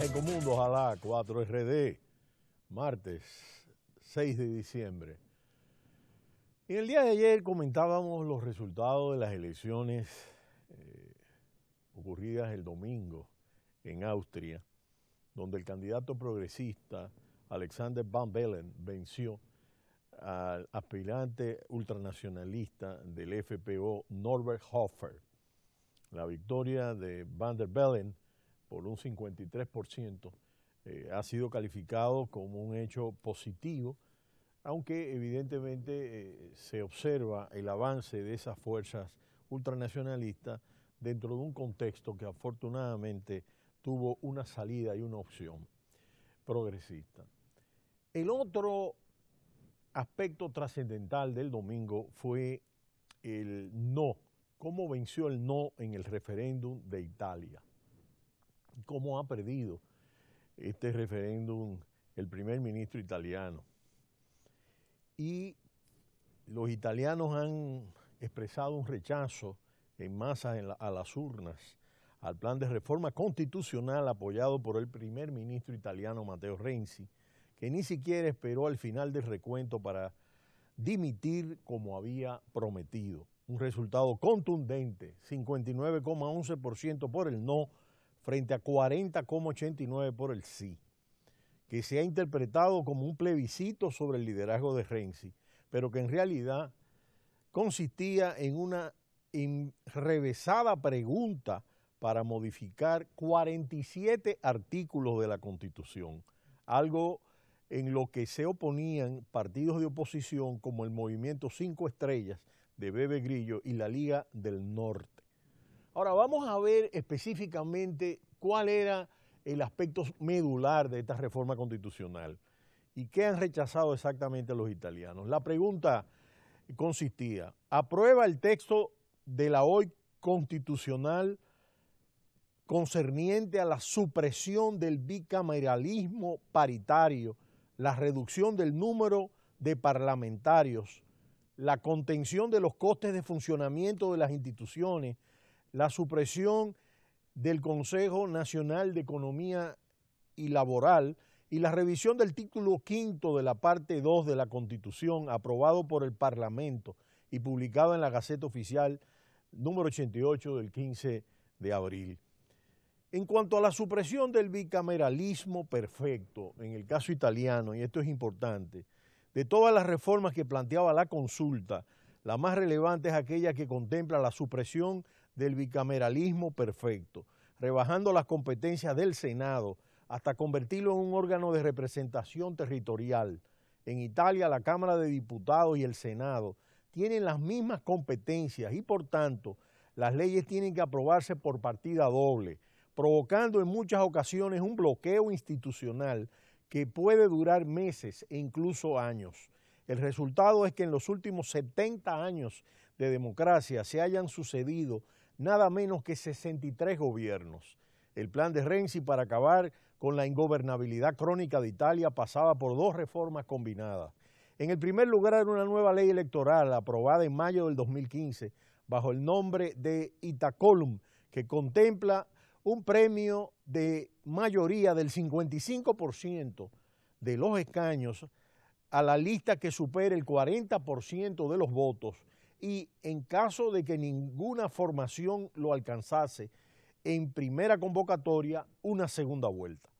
días, común, ojalá, 4RD, martes 6 de diciembre. En el día de ayer comentábamos los resultados de las elecciones eh, ocurridas el domingo en Austria, donde el candidato progresista Alexander Van Bellen venció al aspirante ultranacionalista del FPO Norbert Hofer. La victoria de Van der Bellen por un 53%, eh, ha sido calificado como un hecho positivo, aunque evidentemente eh, se observa el avance de esas fuerzas ultranacionalistas dentro de un contexto que afortunadamente tuvo una salida y una opción progresista. El otro aspecto trascendental del domingo fue el no, cómo venció el no en el referéndum de Italia cómo ha perdido este referéndum el primer ministro italiano. Y los italianos han expresado un rechazo en masa a las urnas al plan de reforma constitucional apoyado por el primer ministro italiano Matteo Renzi, que ni siquiera esperó al final del recuento para dimitir como había prometido. Un resultado contundente, 59,11% por el no, frente a 40,89 por el sí, que se ha interpretado como un plebiscito sobre el liderazgo de Renzi, pero que en realidad consistía en una revesada pregunta para modificar 47 artículos de la Constitución, algo en lo que se oponían partidos de oposición como el Movimiento Cinco Estrellas de Bebe Grillo y la Liga del Norte. Ahora vamos a ver específicamente cuál era el aspecto medular de esta reforma constitucional y qué han rechazado exactamente los italianos. La pregunta consistía, ¿aprueba el texto de la hoy constitucional concerniente a la supresión del bicameralismo paritario, la reducción del número de parlamentarios, la contención de los costes de funcionamiento de las instituciones, la supresión del Consejo Nacional de Economía y Laboral y la revisión del título quinto de la parte 2 de la Constitución aprobado por el Parlamento y publicado en la Gaceta Oficial número 88 del 15 de abril. En cuanto a la supresión del bicameralismo perfecto, en el caso italiano, y esto es importante, de todas las reformas que planteaba la consulta, la más relevante es aquella que contempla la supresión del bicameralismo perfecto, rebajando las competencias del Senado hasta convertirlo en un órgano de representación territorial. En Italia la Cámara de Diputados y el Senado tienen las mismas competencias y por tanto las leyes tienen que aprobarse por partida doble, provocando en muchas ocasiones un bloqueo institucional que puede durar meses e incluso años. El resultado es que en los últimos 70 años de democracia se hayan sucedido nada menos que 63 gobiernos. El plan de Renzi para acabar con la ingobernabilidad crónica de Italia pasaba por dos reformas combinadas. En el primer lugar, una nueva ley electoral aprobada en mayo del 2015 bajo el nombre de Itacolum, que contempla un premio de mayoría del 55% de los escaños a la lista que supere el 40% de los votos y en caso de que ninguna formación lo alcanzase en primera convocatoria, una segunda vuelta.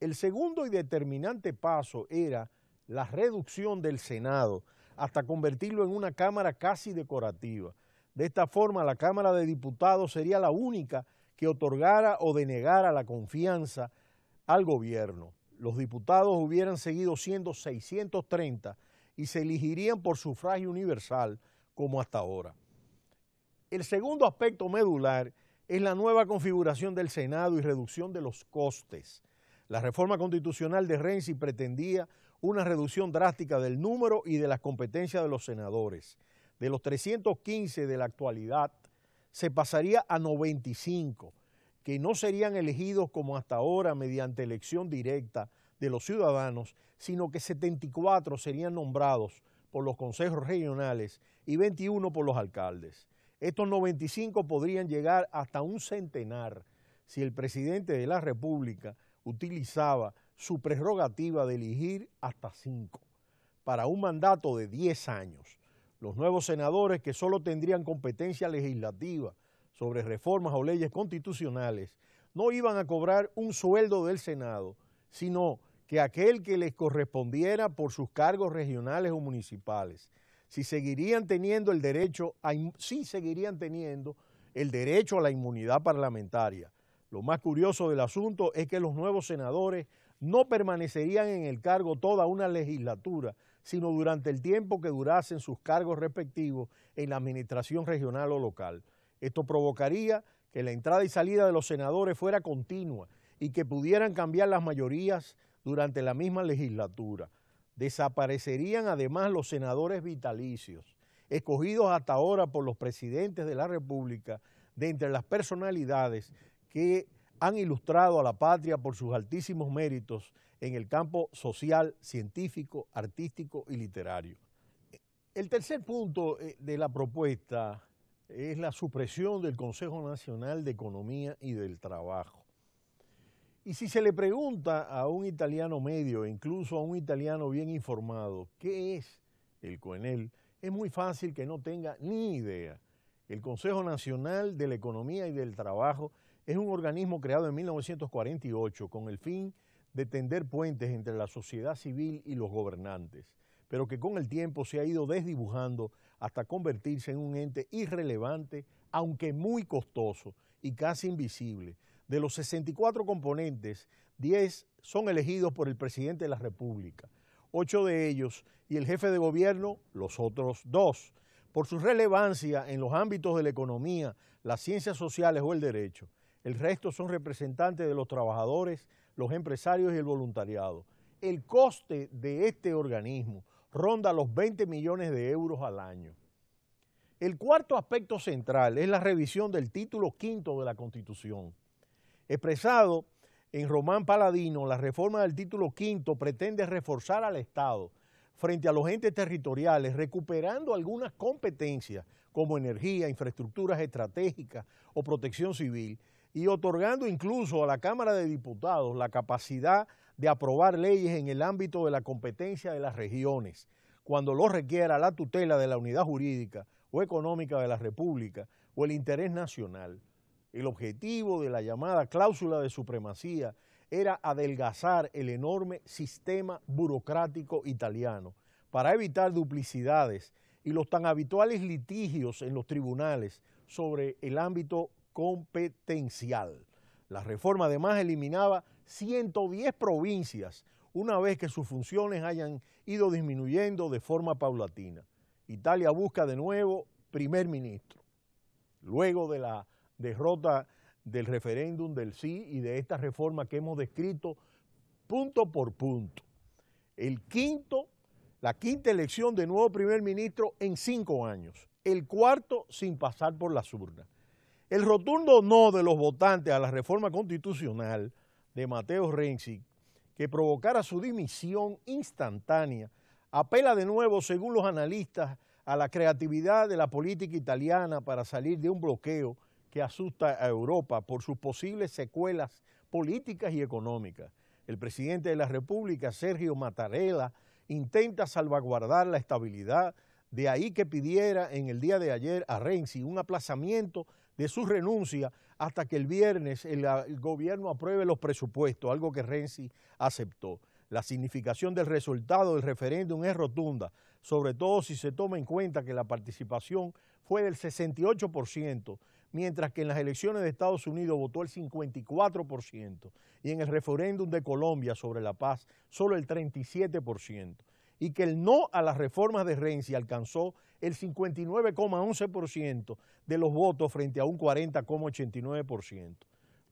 El segundo y determinante paso era la reducción del Senado hasta convertirlo en una Cámara casi decorativa. De esta forma, la Cámara de Diputados sería la única que otorgara o denegara la confianza al gobierno. Los diputados hubieran seguido siendo 630 y se elegirían por sufragio universal, como hasta ahora. El segundo aspecto medular es la nueva configuración del Senado y reducción de los costes. La reforma constitucional de Renzi pretendía una reducción drástica del número y de las competencias de los senadores. De los 315 de la actualidad, se pasaría a 95, que no serían elegidos como hasta ahora mediante elección directa de los ciudadanos, sino que 74 serían nombrados por los consejos regionales y 21 por los alcaldes. Estos 95 podrían llegar hasta un centenar si el presidente de la República utilizaba su prerrogativa de elegir hasta 5 para un mandato de 10 años. Los nuevos senadores que solo tendrían competencia legislativa sobre reformas o leyes constitucionales no iban a cobrar un sueldo del Senado, sino que aquel que les correspondiera por sus cargos regionales o municipales, si seguirían teniendo el derecho, a, seguirían teniendo el derecho a la inmunidad parlamentaria. Lo más curioso del asunto es que los nuevos senadores no permanecerían en el cargo toda una legislatura, sino durante el tiempo que durasen sus cargos respectivos en la administración regional o local. Esto provocaría que la entrada y salida de los senadores fuera continua y que pudieran cambiar las mayorías durante la misma legislatura. Desaparecerían además los senadores vitalicios, escogidos hasta ahora por los presidentes de la República, de entre las personalidades que han ilustrado a la patria por sus altísimos méritos en el campo social, científico, artístico y literario. El tercer punto eh, de la propuesta es la supresión del Consejo Nacional de Economía y del Trabajo. Y si se le pregunta a un italiano medio, e incluso a un italiano bien informado, ¿qué es el COENEL? Es muy fácil que no tenga ni idea. El Consejo Nacional de la Economía y del Trabajo es un organismo creado en 1948 con el fin de tender puentes entre la sociedad civil y los gobernantes, pero que con el tiempo se ha ido desdibujando hasta convertirse en un ente irrelevante, aunque muy costoso y casi invisible, de los 64 componentes, 10 son elegidos por el presidente de la República, 8 de ellos y el jefe de gobierno, los otros dos, por su relevancia en los ámbitos de la economía, las ciencias sociales o el derecho. El resto son representantes de los trabajadores, los empresarios y el voluntariado. El coste de este organismo ronda los 20 millones de euros al año. El cuarto aspecto central es la revisión del título quinto de la Constitución. Expresado en Román Paladino, la reforma del título V pretende reforzar al Estado frente a los entes territoriales, recuperando algunas competencias como energía, infraestructuras estratégicas o protección civil, y otorgando incluso a la Cámara de Diputados la capacidad de aprobar leyes en el ámbito de la competencia de las regiones, cuando lo requiera la tutela de la unidad jurídica o económica de la República o el interés nacional. El objetivo de la llamada cláusula de supremacía era adelgazar el enorme sistema burocrático italiano para evitar duplicidades y los tan habituales litigios en los tribunales sobre el ámbito competencial. La reforma además eliminaba 110 provincias una vez que sus funciones hayan ido disminuyendo de forma paulatina. Italia busca de nuevo primer ministro. Luego de la derrota del referéndum del sí y de esta reforma que hemos descrito punto por punto. El quinto, la quinta elección de nuevo primer ministro en cinco años. El cuarto sin pasar por las urnas. El rotundo no de los votantes a la reforma constitucional de Mateo Renzi, que provocara su dimisión instantánea, apela de nuevo, según los analistas, a la creatividad de la política italiana para salir de un bloqueo que asusta a Europa por sus posibles secuelas políticas y económicas. El presidente de la República, Sergio Mattarella, intenta salvaguardar la estabilidad, de ahí que pidiera en el día de ayer a Renzi un aplazamiento de su renuncia hasta que el viernes el, el gobierno apruebe los presupuestos, algo que Renzi aceptó. La significación del resultado del referéndum es rotunda, sobre todo si se toma en cuenta que la participación fue del 68%, mientras que en las elecciones de Estados Unidos votó el 54% y en el referéndum de Colombia sobre la paz solo el 37%, y que el no a las reformas de Renzi alcanzó el 59,11% de los votos frente a un 40,89%.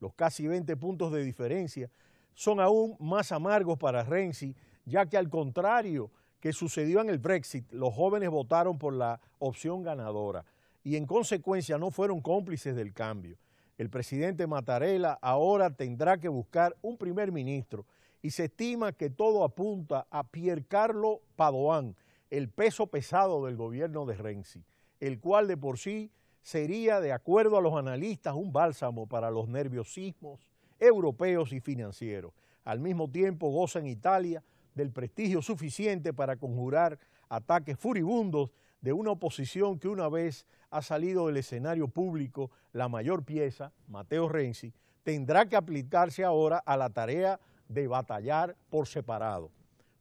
Los casi 20 puntos de diferencia son aún más amargos para Renzi, ya que al contrario que sucedió en el Brexit, los jóvenes votaron por la opción ganadora y en consecuencia no fueron cómplices del cambio. El presidente Mattarella ahora tendrá que buscar un primer ministro y se estima que todo apunta a Piercarlo Padoan, el peso pesado del gobierno de Renzi, el cual de por sí sería, de acuerdo a los analistas, un bálsamo para los nerviosismos europeos y financieros. Al mismo tiempo goza en Italia del prestigio suficiente para conjurar ataques furibundos de una oposición que una vez ha salido del escenario público la mayor pieza, Mateo Renzi, tendrá que aplicarse ahora a la tarea de batallar por separado.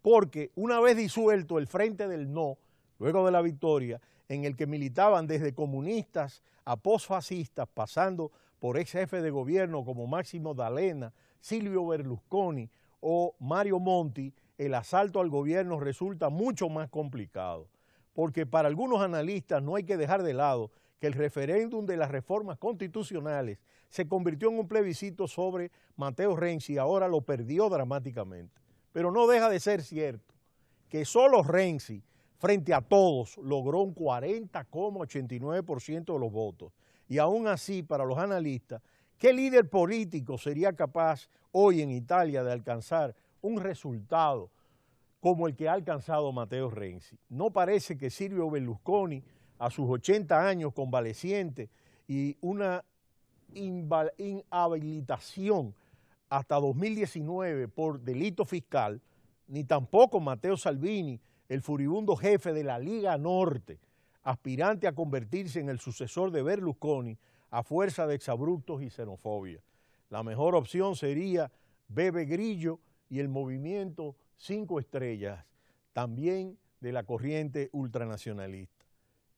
Porque una vez disuelto el Frente del No, luego de la victoria, en el que militaban desde comunistas a posfascistas, pasando por ex jefe de gobierno como Máximo Dalena, Silvio Berlusconi o Mario Monti, el asalto al gobierno resulta mucho más complicado, porque para algunos analistas no hay que dejar de lado que el referéndum de las reformas constitucionales se convirtió en un plebiscito sobre Mateo Renzi y ahora lo perdió dramáticamente. Pero no deja de ser cierto que solo Renzi, frente a todos, logró un 40,89% de los votos y aún así para los analistas, ¿qué líder político sería capaz hoy en Italia de alcanzar un resultado como el que ha alcanzado Mateo Renzi? No parece que Silvio Berlusconi, a sus 80 años convaleciente y una inhabilitación hasta 2019 por delito fiscal, ni tampoco Mateo Salvini, el furibundo jefe de la Liga Norte, aspirante a convertirse en el sucesor de Berlusconi a fuerza de exabruptos y xenofobia. La mejor opción sería Bebe Grillo y el movimiento Cinco Estrellas, también de la corriente ultranacionalista.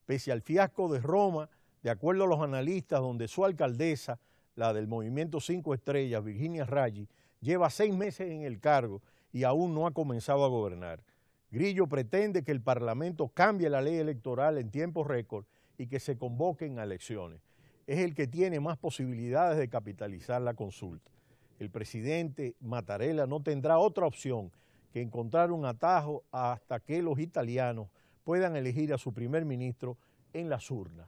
Pese al fiasco de Roma, de acuerdo a los analistas, donde su alcaldesa, la del movimiento Cinco Estrellas, Virginia Raggi, lleva seis meses en el cargo y aún no ha comenzado a gobernar. Grillo pretende que el Parlamento cambie la ley electoral en tiempo récord y que se convoquen a elecciones. Es el que tiene más posibilidades de capitalizar la consulta. El presidente Mattarella no tendrá otra opción que encontrar un atajo hasta que los italianos puedan elegir a su primer ministro en las urnas.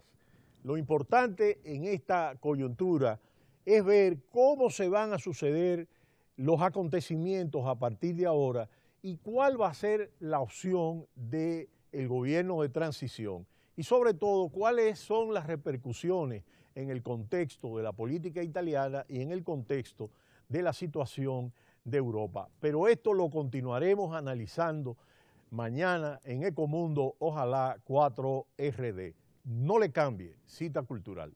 Lo importante en esta coyuntura es ver cómo se van a suceder los acontecimientos a partir de ahora y cuál va a ser la opción del el gobierno de transición y sobre todo cuáles son las repercusiones en el contexto de la política italiana y en el contexto de la situación de Europa. Pero esto lo continuaremos analizando mañana en Ecomundo, ojalá 4RD. No le cambie, cita cultural.